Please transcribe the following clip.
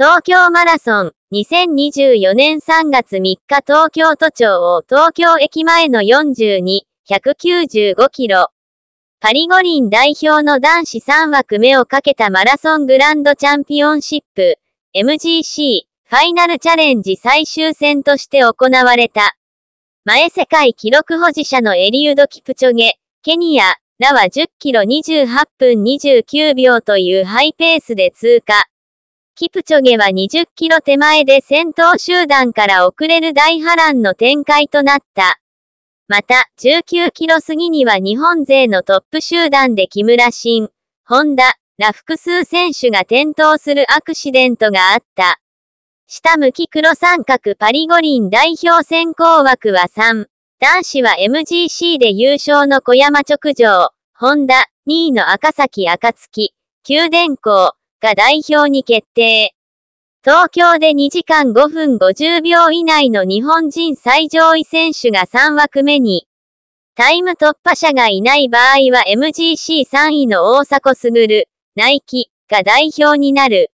東京マラソン2024年3月3日東京都庁を東京駅前の42、195キロ。パリ五輪代表の男子3枠目をかけたマラソングランドチャンピオンシップ MGC ファイナルチャレンジ最終戦として行われた。前世界記録保持者のエリウド・キプチョゲ、ケニアらは10キロ28分29秒というハイペースで通過。キプチョゲは20キロ手前で先頭集団から遅れる大波乱の展開となった。また、19キロ過ぎには日本勢のトップ集団で木村新、ホンダ、ら複数選手が転倒するアクシデントがあった。下向き黒三角パリ五輪代表選考枠は3。男子は MGC で優勝の小山直上、ホンダ、2位の赤崎暁、九電工、が代表に決定。東京で2時間5分50秒以内の日本人最上位選手が3枠目に、タイム突破者がいない場合は MGC3 位の大迫傑、ナイキが代表になる。